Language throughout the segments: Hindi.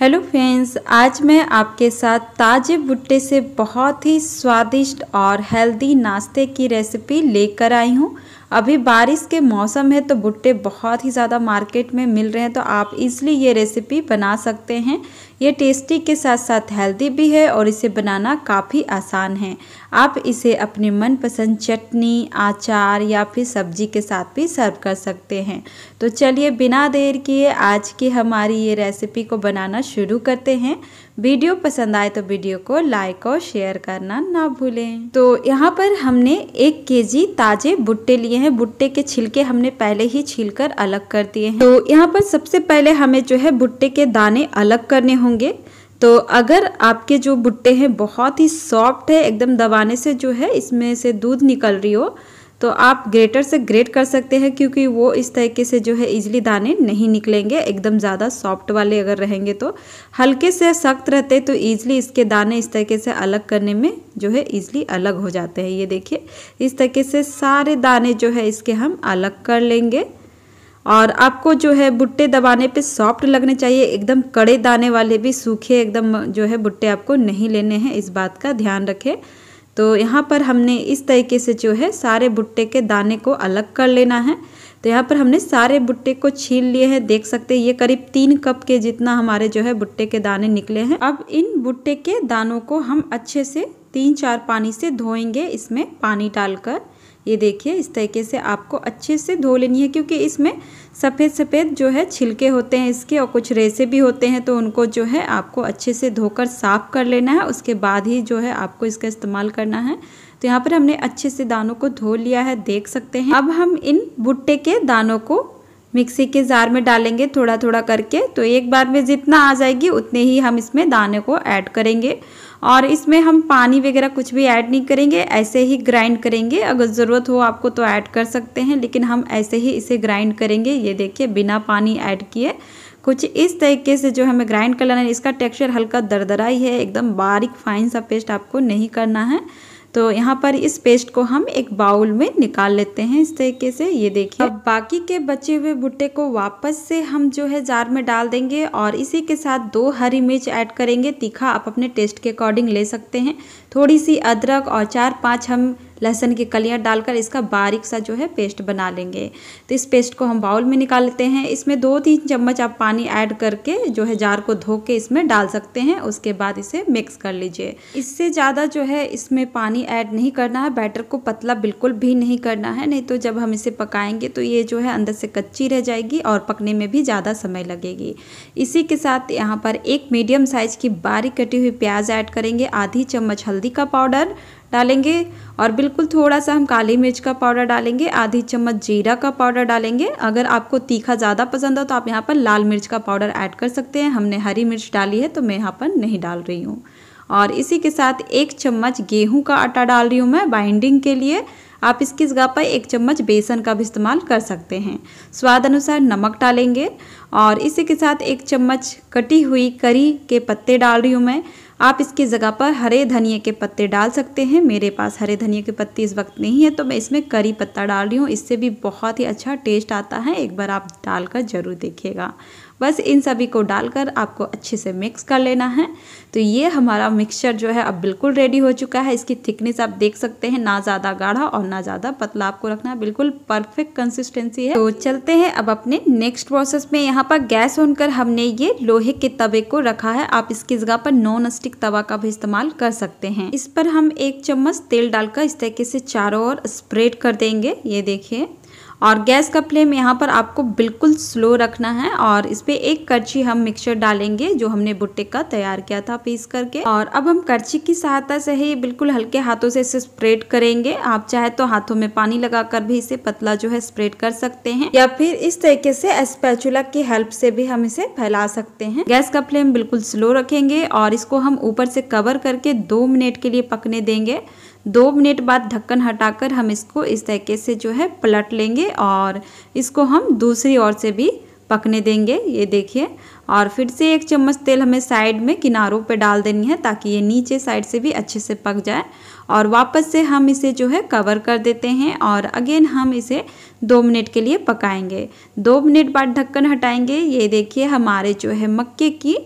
हेलो फ्रेंड्स आज मैं आपके साथ ताज़े भुट्टे से बहुत ही स्वादिष्ट और हेल्दी नाश्ते की रेसिपी लेकर आई हूँ अभी बारिश के मौसम है तो भुट्टे बहुत ही ज़्यादा मार्केट में मिल रहे हैं तो आप इसलिए ये रेसिपी बना सकते हैं ये टेस्टी के साथ साथ हेल्दी भी है और इसे बनाना काफ़ी आसान है आप इसे अपने मनपसंद चटनी आचार या फिर सब्जी के साथ भी सर्व कर सकते हैं तो चलिए बिना देर किए आज की हमारी ये रेसिपी को बनाना शुरू करते हैं वीडियो पसंद आए तो वीडियो को लाइक और शेयर करना ना भूलें तो यहाँ पर हमने एक केजी ताजे भुट्टे लिए हैं भुट्टे के छिलके हमने पहले ही छीलकर अलग कर दिए हैं तो यहाँ पर सबसे पहले हमें जो है भुट्टे के दाने अलग करने होंगे तो अगर आपके जो भुट्टे हैं बहुत ही सॉफ्ट है एकदम दबाने से जो है इसमें से दूध निकल रही हो तो आप ग्रेटर से ग्रेट कर सकते हैं क्योंकि वो इस तरीके से जो है इजली दाने नहीं निकलेंगे एकदम ज़्यादा सॉफ्ट वाले अगर रहेंगे तो हल्के से सख्त रहते तो ईजिली इसके दाने इस तरीके से अलग करने में जो है ईजिली अलग हो जाते हैं ये देखिए इस तरीके से सारे दाने जो है इसके हम अलग कर लेंगे और आपको जो है भुट्टे दबाने पे सॉफ्ट लगने चाहिए एकदम कड़े दाने वाले भी सूखे एकदम जो है भुट्टे आपको नहीं लेने हैं इस बात का ध्यान रखें तो यहाँ पर हमने इस तरीके से जो है सारे भुट्टे के दाने को अलग कर लेना है तो यहाँ पर हमने सारे भुट्टे को छील लिए हैं देख सकते हैं ये करीब तीन कप के जितना हमारे जो है भुट्टे के दाने निकले हैं अब इन भुट्टे के दानों को हम अच्छे से तीन चार पानी से धोएंगे इसमें पानी डालकर ये देखिए इस तरीके से आपको अच्छे से धो लेनी है क्योंकि इसमें सफ़ेद सफ़ेद जो है छिलके होते हैं इसके और कुछ रेसे भी होते हैं तो उनको जो है आपको अच्छे से धोकर साफ़ कर लेना है उसके बाद ही जो है आपको इसका इस्तेमाल करना है तो यहाँ पर हमने अच्छे से दानों को धो लिया है देख सकते हैं अब हम इन भुट्टे के दानों को मिक्सी के जार में डालेंगे थोड़ा थोड़ा करके तो एक बार में जितना आ जाएगी उतने ही हम इसमें दाने को ऐड करेंगे और इसमें हम पानी वगैरह कुछ भी ऐड नहीं करेंगे ऐसे ही ग्राइंड करेंगे अगर ज़रूरत हो आपको तो ऐड कर सकते हैं लेकिन हम ऐसे ही इसे ग्राइंड करेंगे ये देखिए बिना पानी ऐड किए कुछ इस तरीके से जो हमें ग्राइंड कर लेना है इसका टेक्सचर हल्का दरदरा ही है एकदम बारीक फाइन सा पेस्ट आपको नहीं करना है तो यहाँ पर इस पेस्ट को हम एक बाउल में निकाल लेते हैं इस तरीके से ये देखिए अब बाकी के बचे हुए भुट्टे को वापस से हम जो है जार में डाल देंगे और इसी के साथ दो हरी मिर्च ऐड करेंगे तीखा आप अपने टेस्ट के अकॉर्डिंग ले सकते हैं थोड़ी सी अदरक और चार पाँच हम लहसुन की कलियाँ डालकर इसका बारीक सा जो है पेस्ट बना लेंगे तो इस पेस्ट को हम बाउल में निकाल लेते हैं इसमें दो तीन चम्मच आप पानी ऐड करके जो है जार को धो के इसमें डाल सकते हैं उसके बाद इसे मिक्स कर लीजिए इससे ज़्यादा जो है इसमें पानी ऐड नहीं करना है बैटर को पतला बिल्कुल भी नहीं करना है नहीं तो जब हम इसे पकाएंगे तो ये जो है अंदर से कच्ची रह जाएगी और पकने में भी ज़्यादा समय लगेगी इसी के साथ यहाँ पर एक मीडियम साइज की बारीक कटी हुई प्याज ऐड करेंगे आधी चम्मच हल्दी का पाउडर डालेंगे और बिल्कुल थोड़ा सा हम काली मिर्च का पाउडर डालेंगे आधी चम्मच जीरा का पाउडर डालेंगे अगर आपको तीखा ज़्यादा पसंद हो तो आप यहाँ पर लाल मिर्च का पाउडर ऐड कर सकते हैं हमने हरी मिर्च डाली है तो मैं यहाँ पर नहीं डाल रही हूँ और इसी के साथ एक चम्मच गेहूं का आटा डाल रही हूँ मैं बाइंडिंग के लिए आप इसकी जगह पर एक चम्मच बेसन का भी इस्तेमाल कर सकते हैं स्वाद अनुसार नमक डालेंगे और इसी के साथ एक चम्मच कटी हुई करी के पत्ते डाल रही हूँ मैं आप इसकी जगह पर हरे धनिए के पत्ते डाल सकते हैं मेरे पास हरे धनिए के पत्ते इस वक्त नहीं है तो मैं इसमें करी पत्ता डाल रही हूँ इससे भी बहुत ही अच्छा टेस्ट आता है एक बार आप डालकर ज़रूर देखिएगा बस इन सभी को डालकर आपको अच्छे से मिक्स कर लेना है तो ये हमारा मिक्सचर जो है अब बिल्कुल रेडी हो चुका है इसकी थिकनेस आप देख सकते हैं ना ज़्यादा गाढ़ा और ना ज़्यादा पतला आपको रखना है बिल्कुल परफेक्ट कंसिस्टेंसी है तो चलते हैं अब अपने नेक्स्ट प्रोसेस में यहाँ पर गैस ऑन कर हमने ये लोहे के तवे को रखा है आप इसकी जगह पर नॉन स्टिक तवा का भी इस्तेमाल कर सकते हैं इस पर हम एक चम्मच तेल डालकर इस तरीके से चारों ओर स्प्रेड कर देंगे ये देखिए और गैस का फ्लेम यहाँ पर आपको बिल्कुल स्लो रखना है और इस पर एक करछी हम मिक्सचर डालेंगे जो हमने भुट्टे का तैयार किया था पीस करके और अब हम करछी की सहायता से ही बिल्कुल हल्के हाथों से इसे स्प्रेड करेंगे आप चाहे तो हाथों में पानी लगाकर भी इसे पतला जो है स्प्रेड कर सकते हैं या फिर इस तरीके से स्पैचुला की हेल्प से भी हम इसे फैला सकते हैं गैस का फ्लेम बिल्कुल स्लो रखेंगे और इसको हम ऊपर से कवर करके दो मिनट के लिए पकने देंगे दो मिनट बाद ढक्कन हटाकर हम इसको इस तरीके से जो है पलट लेंगे और इसको हम दूसरी ओर से भी पकने देंगे ये देखिए और फिर से एक चम्मच तेल हमें साइड में किनारों पे डाल देनी है ताकि ये नीचे साइड से भी अच्छे से पक जाए और वापस से हम इसे जो है कवर कर देते हैं और अगेन हम इसे दो मिनट के लिए पकाएंगे दो मिनट बाद ढक्कन हटाएंगे ये देखिए हमारे जो है मक्के की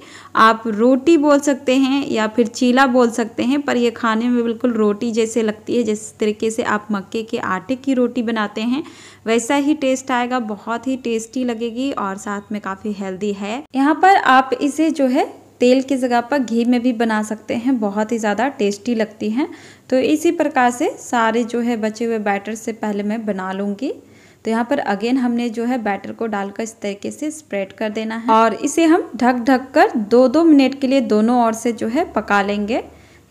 आप रोटी बोल सकते हैं या फिर चीला बोल सकते हैं पर यह खाने में बिल्कुल रोटी जैसे लगती है जिस तरीके से आप मक्के के आटे की रोटी बनाते हैं वैसा ही टेस्ट आएगा बहुत ही टेस्टी लगेगी और साथ में काफ़ी हेल्दी है यहाँ यहाँ पर आप इसे जो है तेल की जगह पर घी में भी बना सकते हैं बहुत ही ज़्यादा टेस्टी लगती हैं तो इसी प्रकार से सारे जो है बचे हुए बैटर से पहले मैं बना लूँगी तो यहाँ पर अगेन हमने जो है बैटर को डालकर इस तरीके से स्प्रेड कर देना है और इसे हम ढक ढक कर दो दो मिनट के लिए दोनों ओर से जो है पका लेंगे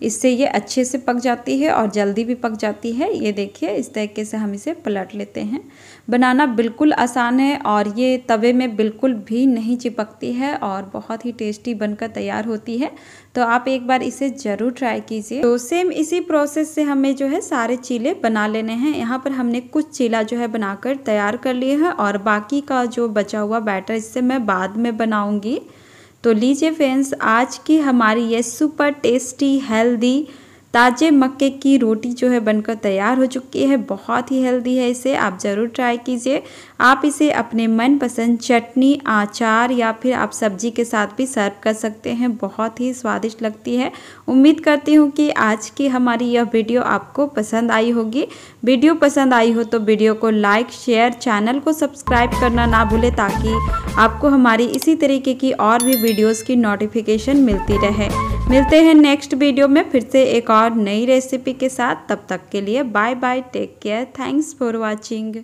इससे ये अच्छे से पक जाती है और जल्दी भी पक जाती है ये देखिए इस तरीके से हम इसे पलट लेते हैं बनाना बिल्कुल आसान है और ये तवे में बिल्कुल भी नहीं चिपकती है और बहुत ही टेस्टी बनकर तैयार होती है तो आप एक बार इसे ज़रूर ट्राई कीजिए तो सेम इसी प्रोसेस से हमें जो है सारे चीले बना लेने हैं यहाँ पर हमने कुछ चीला जो है बनाकर तैयार कर लिए हैं और बाकी का जो बचा हुआ बैटर इससे मैं बाद में बनाऊँगी तो लीजिए फ्रेंड्स आज की हमारी ये सुपर टेस्टी हेल्दी ताज़े मक्के की रोटी जो है बनकर तैयार हो चुकी है बहुत ही हेल्दी है इसे आप ज़रूर ट्राई कीजिए आप इसे अपने मनपसंद चटनी अचार या फिर आप सब्जी के साथ भी सर्व कर सकते हैं बहुत ही स्वादिष्ट लगती है उम्मीद करती हूँ कि आज की हमारी यह वीडियो आपको पसंद आई होगी वीडियो पसंद आई हो तो वीडियो को लाइक शेयर चैनल को सब्सक्राइब करना ना भूलें ताकि आपको हमारी इसी तरीके की और भी वीडियोज़ की नोटिफिकेशन मिलती रहे मिलते हैं नेक्स्ट वीडियो में फिर से एक और नई रेसिपी के साथ तब तक के लिए bye bye take care thanks for watching